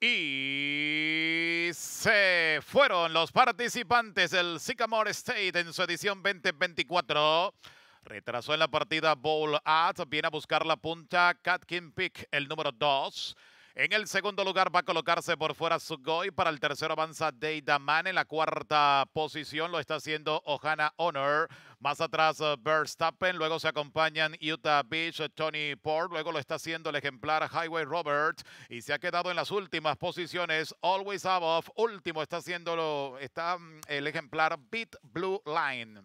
Y se fueron los participantes del Sycamore State en su edición 2024. Retrasó en la partida Bowl Out. Viene a buscar la punta Catkin Pick, el número 2. En el segundo lugar va a colocarse por fuera Sugoi. Para el tercero avanza Deidaman. En la cuarta posición lo está haciendo Ohana Honor. Más atrás eh, Verstappen. Luego se acompañan Utah Beach, eh, Tony Port. Luego lo está haciendo el ejemplar Highway Robert. Y se ha quedado en las últimas posiciones. Always Above. Último está haciendo está mm, el ejemplar Beat Blue Line.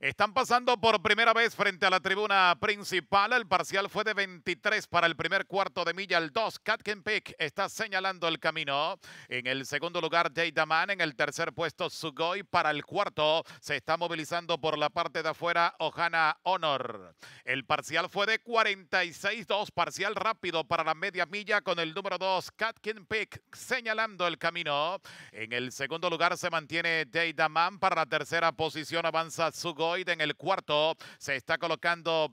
Están pasando por primera vez frente a la tribuna principal. El parcial fue de 23 para el primer cuarto de milla. El 2, Katkin pick está señalando el camino. En el segundo lugar, Daman. En el tercer puesto, Sugoi. Para el cuarto, se está movilizando por la parte de afuera, Ohana Honor. El parcial fue de 46-2. Parcial rápido para la media milla con el número 2, Katkin pick señalando el camino. En el segundo lugar se mantiene Daman. Para la tercera posición avanza Sugoi en el cuarto. Se está colocando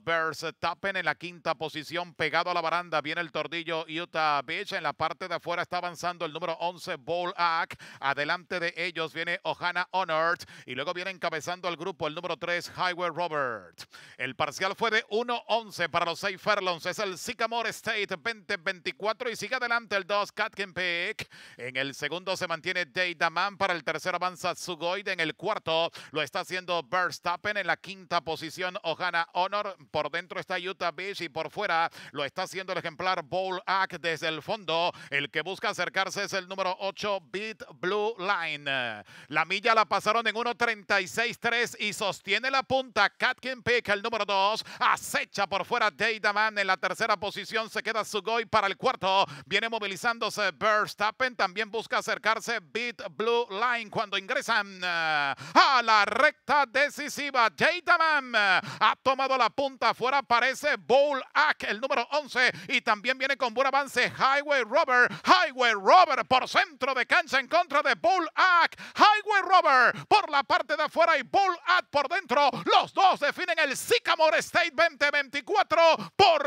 Tappen en la quinta posición, pegado a la baranda. Viene el tordillo Utah Beach. En la parte de afuera está avanzando el número 11, ball Ack. Adelante de ellos viene Ohana Honored. Y luego viene encabezando al grupo el número 3, Highway Robert. El parcial fue de 1-11 para los 6 Furlongs. Es el Sycamore State 20-24 y sigue adelante el 2, Catkin pick En el segundo se mantiene Day Daman. Para el tercero avanza Sugoid. En el cuarto lo está haciendo Verstappen en la quinta posición. Ohana Honor. Por dentro está Utah Beach y por fuera lo está haciendo el ejemplar Bowl Act desde el fondo. El que busca acercarse es el número 8, Beat Blue Line. La milla la pasaron en 1.36.3 y sostiene la punta. Katkin Pick, el número 2. Acecha por fuera Man en la tercera posición. Se queda Sugoi para el cuarto. Viene movilizándose Verstappen. También busca acercarse Beat Blue Line cuando ingresan ah, a la recta decisiva. Jay Jadaman ha tomado la punta afuera. Parece Bull Ack, el número 11. Y también viene con buen avance Highway Robert. Highway Robert por centro de cancha en contra de Bull Ack. Highway Robert por la parte de afuera y Bull Ack por dentro. Los dos definen el Sycamore State 2024 por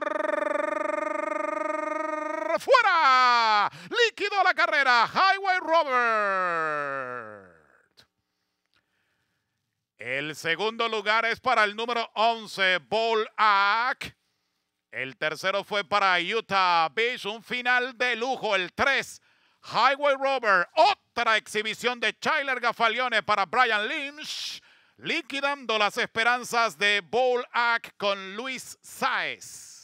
fuera. Líquido la carrera. Highway Robert. El segundo lugar es para el número 11, Ball Ack. El tercero fue para Utah Beach, un final de lujo. El 3, Highway Rover. Otra exhibición de Tyler Gafalione para Brian Lynch, liquidando las esperanzas de Ball Ack con Luis Saez.